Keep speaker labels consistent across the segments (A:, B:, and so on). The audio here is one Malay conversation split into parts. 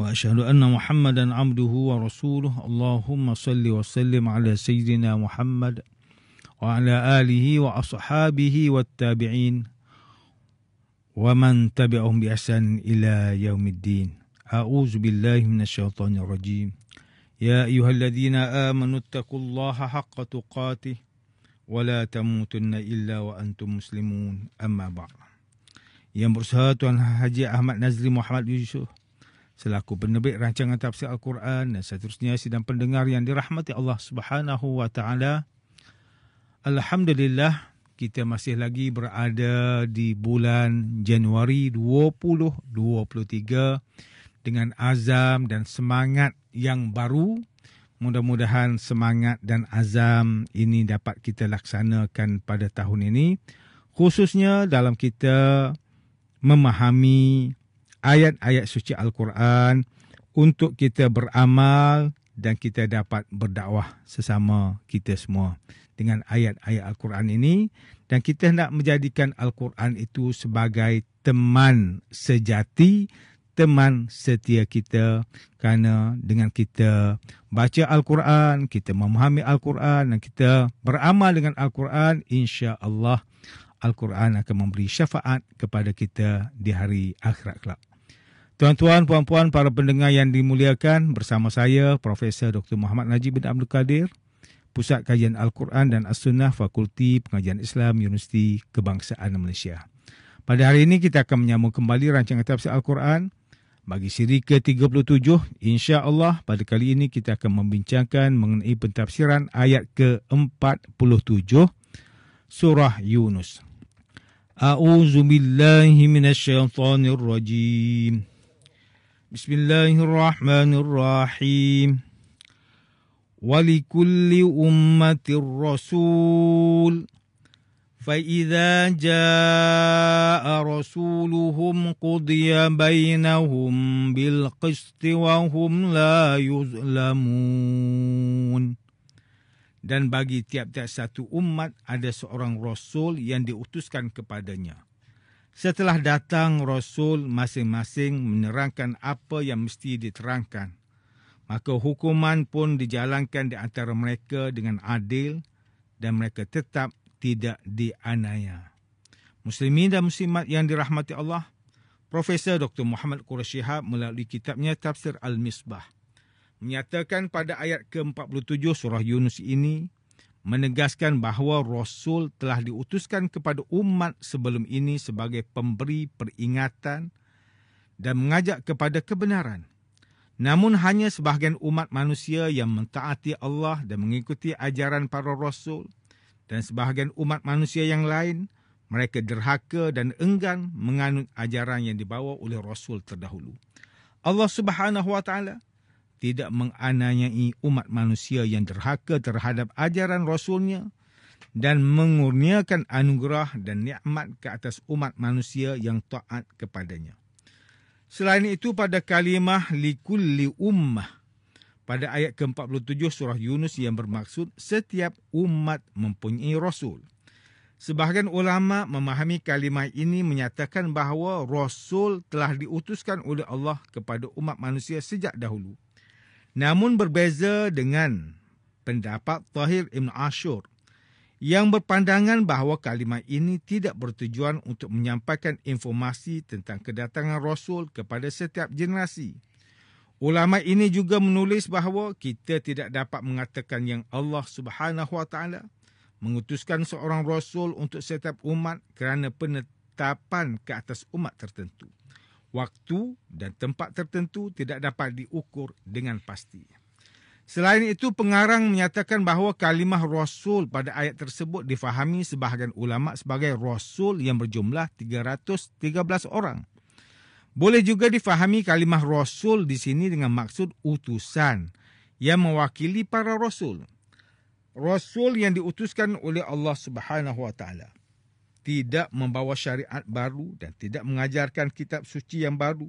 A: وأشهد أن محمدا عبده ورسوله اللهم صل وسلم على سيدنا محمد وعلى آله وأصحابه والتابعين ومن تبعهم بإحسان إلى يوم الدين أعوذ بالله من الشيطان الرجيم يا أيها الذين آمنوا اتقوا الله حق تقاته ولا تموتن إلا وأنتم مسلمون أما بعد Yang berusaha Tuan Haji Ahmad Nazli Muhammad Yusuf selaku penerbit rancangan tafsir Al-Quran dan seterusnya sidang pendengar yang dirahmati Allah Subhanahu wa taala. Alhamdulillah kita masih lagi berada di bulan Januari 2023 dengan azam dan semangat yang baru. Mudah-mudahan semangat dan azam ini dapat kita laksanakan pada tahun ini khususnya dalam kita memahami ayat-ayat suci Al-Quran untuk kita beramal dan kita dapat berdakwah sesama kita semua dengan ayat-ayat Al-Quran ini dan kita hendak menjadikan Al-Quran itu sebagai teman sejati teman setia kita kerana dengan kita baca Al-Quran, kita memahami Al-Quran dan kita beramal dengan Al-Quran, insya-Allah Al-Quran akan memberi syafaat kepada kita di hari akhirat kelak. Tuan-tuan, puan-puan, para pendengar yang dimuliakan bersama saya, Profesor Dr. Muhammad Najib bin Abdul Kadir, Pusat Kajian Al-Quran dan As-Sunnah Fakulti Pengajian Islam Universiti Kebangsaan Malaysia. Pada hari ini kita akan menyambung kembali rancangan tafsir Al-Quran bagi siri ke-37. Insya-Allah pada kali ini kita akan membincangkan mengenai pentafsiran ayat ke-47 surah Yunus. A'udzu billahi minasyaitonir rajim. بسم الله الرحمن الرحيم ولكل أمة رسول فإذا جاء رسولهم قضي بينهم بالقسط وهم لا يظلمون dan bagi tiap-tiap satu umat ada seorang rasul yang diutuskan kepadanya. Setelah datang Rasul masing-masing menerangkan apa yang mesti diterangkan. Maka hukuman pun dijalankan di antara mereka dengan adil dan mereka tetap tidak dianaya. Muslimin dan muslimat yang dirahmati Allah, Profesor Dr. Muhammad Qurashihab melalui kitabnya Tafsir Al-Misbah menyatakan pada ayat ke-47 surah Yunus ini, menegaskan bahawa Rasul telah diutuskan kepada umat sebelum ini sebagai pemberi peringatan dan mengajak kepada kebenaran. Namun hanya sebahagian umat manusia yang mentaati Allah dan mengikuti ajaran para Rasul dan sebahagian umat manusia yang lain, mereka derhaka dan enggan menganut ajaran yang dibawa oleh Rasul terdahulu. Allah Subhanahu Wa Taala tidak menganiayai umat manusia yang derhaka terhadap ajaran rasulnya dan mengurniakan anugerah dan nikmat ke atas umat manusia yang taat kepadanya. Selain itu pada kalimah likul li ummah pada ayat ke-47 surah Yunus yang bermaksud setiap umat mempunyai rasul. Sebahagian ulama memahami kalimah ini menyatakan bahawa rasul telah diutuskan oleh Allah kepada umat manusia sejak dahulu. Namun berbeza dengan pendapat Tahir Ibn Ashur yang berpandangan bahawa kalimah ini tidak bertujuan untuk menyampaikan informasi tentang kedatangan Rasul kepada setiap generasi. Ulama ini juga menulis bahawa kita tidak dapat mengatakan yang Allah Subhanahu Wa Taala mengutuskan seorang rasul untuk setiap umat kerana penetapan ke atas umat tertentu waktu dan tempat tertentu tidak dapat diukur dengan pasti. Selain itu, pengarang menyatakan bahawa kalimah Rasul pada ayat tersebut difahami sebahagian ulama' sebagai Rasul yang berjumlah 313 orang. Boleh juga difahami kalimah Rasul di sini dengan maksud utusan yang mewakili para Rasul. Rasul yang diutuskan oleh Allah Subhanahu Wa Taala tidak membawa syariat baru dan tidak mengajarkan kitab suci yang baru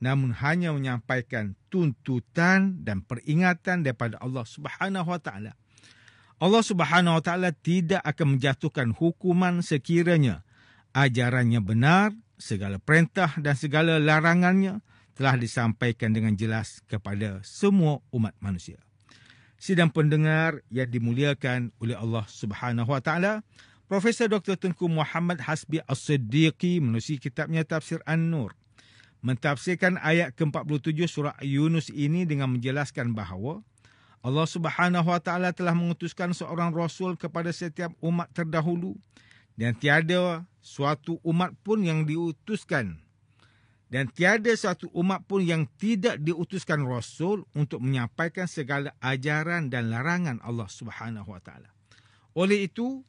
A: namun hanya menyampaikan tuntutan dan peringatan daripada Allah Subhanahu wa Allah Subhanahu wa tidak akan menjatuhkan hukuman sekiranya ajarannya benar segala perintah dan segala larangannya telah disampaikan dengan jelas kepada semua umat manusia Sidang pendengar yang dimuliakan oleh Allah Subhanahu wa Profesor Dr. Tengku Muhammad Hasbi As-Siddiqi menusi kitabnya Tafsir An-Nur mentafsirkan ayat ke-47 surah Yunus ini dengan menjelaskan bahawa Allah Subhanahu wa taala telah mengutuskan seorang rasul kepada setiap umat terdahulu dan tiada suatu umat pun yang diutuskan dan tiada satu umat pun yang tidak diutuskan rasul untuk menyampaikan segala ajaran dan larangan Allah Subhanahu wa taala. Oleh itu,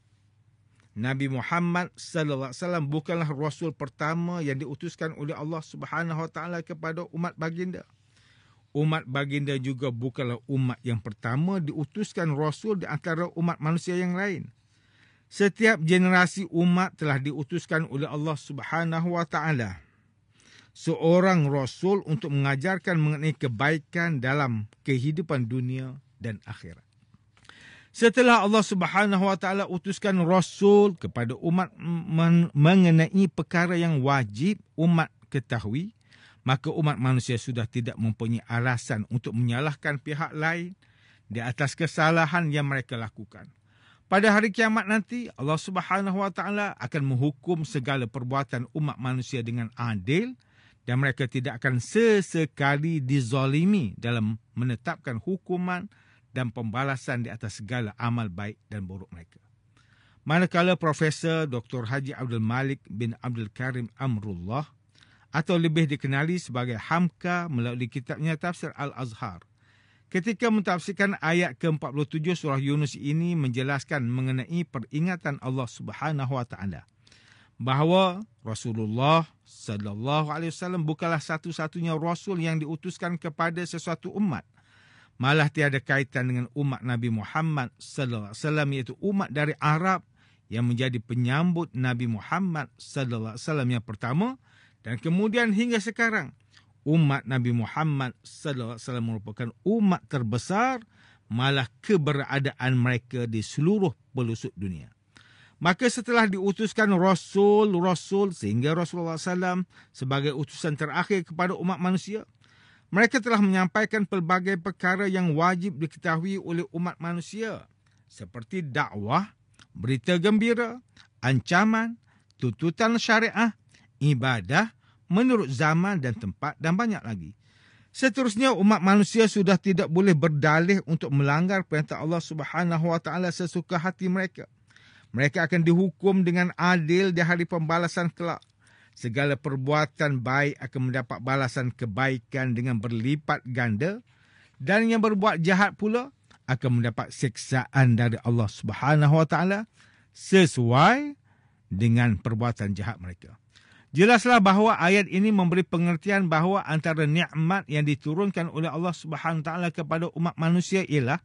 A: Nabi Muhammad sallallahu alaihi wasallam bukanlah rasul pertama yang diutuskan oleh Allah Subhanahu wa taala kepada umat baginda. Umat baginda juga bukanlah umat yang pertama diutuskan rasul di antara umat manusia yang lain. Setiap generasi umat telah diutuskan oleh Allah Subhanahu wa taala seorang rasul untuk mengajarkan mengenai kebaikan dalam kehidupan dunia dan akhirat. Setelah Allah Subhanahu Wa Taala utuskan rasul kepada umat mengenai perkara yang wajib umat ketahui, maka umat manusia sudah tidak mempunyai alasan untuk menyalahkan pihak lain di atas kesalahan yang mereka lakukan. Pada hari kiamat nanti, Allah Subhanahu Wa Taala akan menghukum segala perbuatan umat manusia dengan adil dan mereka tidak akan sesekali dizalimi dalam menetapkan hukuman dan pembalasan di atas segala amal baik dan buruk mereka. Manakala Profesor Dr. Haji Abdul Malik bin Abdul Karim Amrullah atau lebih dikenali sebagai Hamka melalui kitabnya Tafsir Al-Azhar. Ketika mentafsirkan ayat ke-47 surah Yunus ini menjelaskan mengenai peringatan Allah Subhanahu wa taala bahawa Rasulullah sallallahu alaihi wasallam bukanlah satu-satunya rasul yang diutuskan kepada sesuatu umat malah tiada kaitan dengan umat Nabi Muhammad sallallahu alaihi wasallam iaitu umat dari Arab yang menjadi penyambut Nabi Muhammad sallallahu alaihi wasallam yang pertama dan kemudian hingga sekarang umat Nabi Muhammad sallallahu alaihi wasallam merupakan umat terbesar malah keberadaan mereka di seluruh pelosok dunia. Maka setelah diutuskan rasul-rasul sehingga Rasulullah sallallahu alaihi wasallam sebagai utusan terakhir kepada umat manusia, mereka telah menyampaikan pelbagai perkara yang wajib diketahui oleh umat manusia seperti dakwah, berita gembira, ancaman, tututan syariah, ibadah menurut zaman dan tempat dan banyak lagi. Seterusnya umat manusia sudah tidak boleh berdalih untuk melanggar perintah Allah Subhanahu sesuka hati mereka. Mereka akan dihukum dengan adil di hari pembalasan kelak segala perbuatan baik akan mendapat balasan kebaikan dengan berlipat ganda dan yang berbuat jahat pula akan mendapat siksaan dari Allah Subhanahu Wa Taala sesuai dengan perbuatan jahat mereka. Jelaslah bahawa ayat ini memberi pengertian bahawa antara nikmat yang diturunkan oleh Allah Subhanahu Wa Taala kepada umat manusia ialah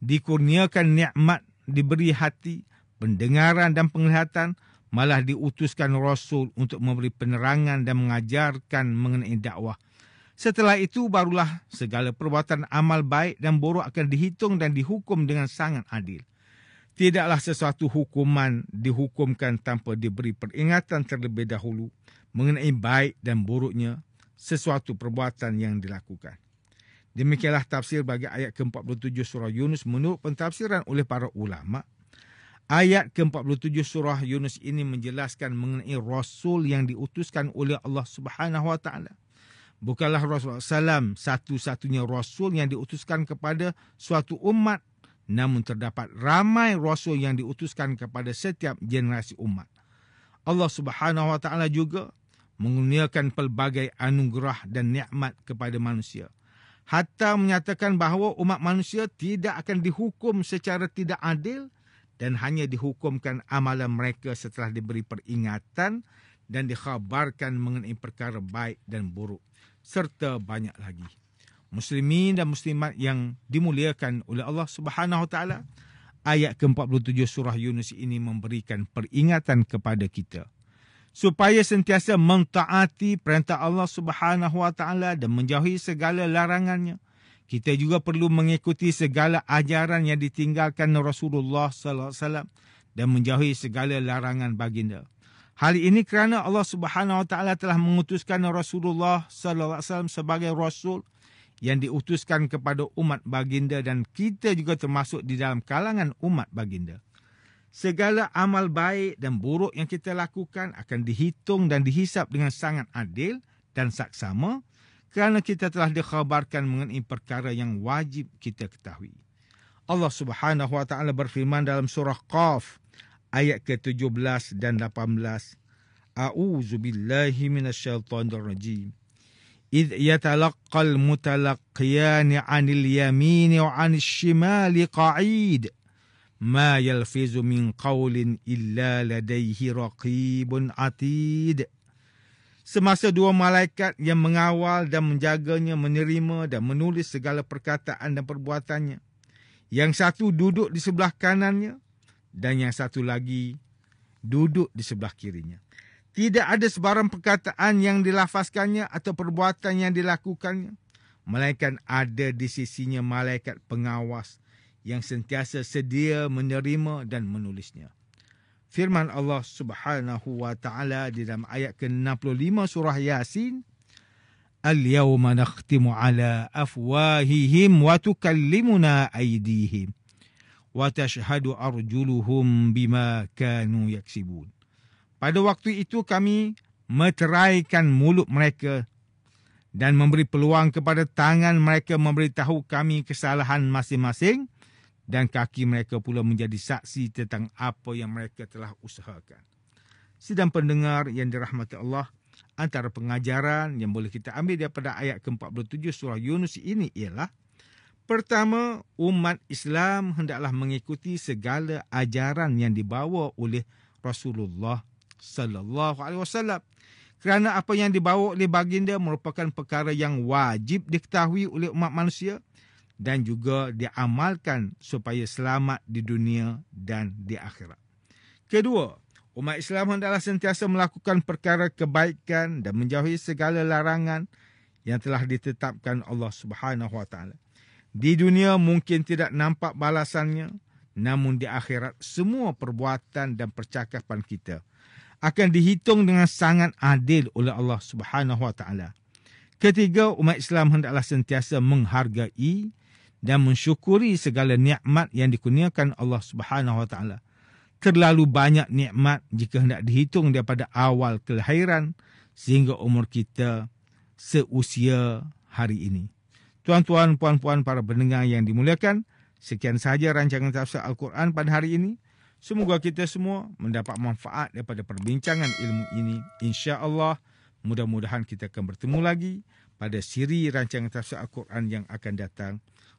A: dikurniakan nikmat diberi hati, pendengaran dan penglihatan, malah diutuskan Rasul untuk memberi penerangan dan mengajarkan mengenai dakwah. Setelah itu barulah segala perbuatan amal baik dan buruk akan dihitung dan dihukum dengan sangat adil. Tidaklah sesuatu hukuman dihukumkan tanpa diberi peringatan terlebih dahulu mengenai baik dan buruknya sesuatu perbuatan yang dilakukan. Demikianlah tafsir bagi ayat ke-47 surah Yunus menurut pentafsiran oleh para ulama' Ayat ke-47 surah Yunus ini menjelaskan mengenai rasul yang diutuskan oleh Allah Subhanahu wa Bukanlah Rasulullah SAW satu-satunya rasul yang diutuskan kepada suatu umat, namun terdapat ramai rasul yang diutuskan kepada setiap generasi umat. Allah Subhanahu juga mengurniakan pelbagai anugerah dan nikmat kepada manusia. Hatta menyatakan bahawa umat manusia tidak akan dihukum secara tidak adil – dan hanya dihukumkan amalan mereka setelah diberi peringatan dan dikhabarkan mengenai perkara baik dan buruk serta banyak lagi. Muslimin dan muslimat yang dimuliakan oleh Allah Subhanahu Wa Taala, ayat ke-47 surah Yunus ini memberikan peringatan kepada kita supaya sentiasa mentaati perintah Allah Subhanahu Wa Taala dan menjauhi segala larangannya. Kita juga perlu mengikuti segala ajaran yang ditinggalkan Rasulullah sallallahu alaihi wasallam dan menjauhi segala larangan baginda. Hal ini kerana Allah Subhanahu wa taala telah mengutuskan Rasulullah sallallahu alaihi wasallam sebagai rasul yang diutuskan kepada umat baginda dan kita juga termasuk di dalam kalangan umat baginda. Segala amal baik dan buruk yang kita lakukan akan dihitung dan dihisap dengan sangat adil dan saksama kerana kita telah dikhabarkan mengenai perkara yang wajib kita ketahui. Allah Subhanahu wa taala berfirman dalam surah Qaf ayat ke-17 dan 18. A'udzu billahi minasyaitonir rajim. إذ يتلقى المتلقيان عن اليمين anil shimali qaid ma yalfizu min قول إلا لديه رقيب عتيد semasa dua malaikat yang mengawal dan menjaganya menerima dan menulis segala perkataan dan perbuatannya. Yang satu duduk di sebelah kanannya dan yang satu lagi duduk di sebelah kirinya. Tidak ada sebarang perkataan yang dilafazkannya atau perbuatan yang dilakukannya. Melainkan ada di sisinya malaikat pengawas yang sentiasa sedia menerima dan menulisnya firman Allah Subhanahu wa taala di dalam ayat ke-65 surah Yasin Al-yawma nakhtimu ala afwahihim wa tukallimuna aydihim wa tashhadu arjuluhum bima kanu yaksibun. Pada waktu itu kami meteraikan mulut mereka dan memberi peluang kepada tangan mereka memberitahu kami kesalahan masing-masing dan kaki mereka pula menjadi saksi tentang apa yang mereka telah usahakan. Sedang pendengar yang dirahmati Allah, antara pengajaran yang boleh kita ambil daripada ayat ke-47 surah Yunus ini ialah Pertama, umat Islam hendaklah mengikuti segala ajaran yang dibawa oleh Rasulullah sallallahu alaihi wasallam. Kerana apa yang dibawa oleh baginda merupakan perkara yang wajib diketahui oleh umat manusia dan juga diamalkan supaya selamat di dunia dan di akhirat. Kedua, umat Islam hendaklah sentiasa melakukan perkara kebaikan dan menjauhi segala larangan yang telah ditetapkan Allah Subhanahu Wa Taala. Di dunia mungkin tidak nampak balasannya, namun di akhirat semua perbuatan dan percakapan kita akan dihitung dengan sangat adil oleh Allah Subhanahu Wa Taala. Ketiga, umat Islam hendaklah sentiasa menghargai dan mensyukuri segala nikmat yang dikurniakan Allah Subhanahu wa taala. Terlalu banyak nikmat jika hendak dihitung daripada awal kelahiran sehingga umur kita seusia hari ini. Tuan-tuan, puan-puan, para pendengar yang dimuliakan, sekian sahaja rancangan tafsir Al-Quran pada hari ini. Semoga kita semua mendapat manfaat daripada perbincangan ilmu ini. Insya Allah mudah-mudahan kita akan bertemu lagi pada siri rancangan tafsir Al-Quran yang akan datang.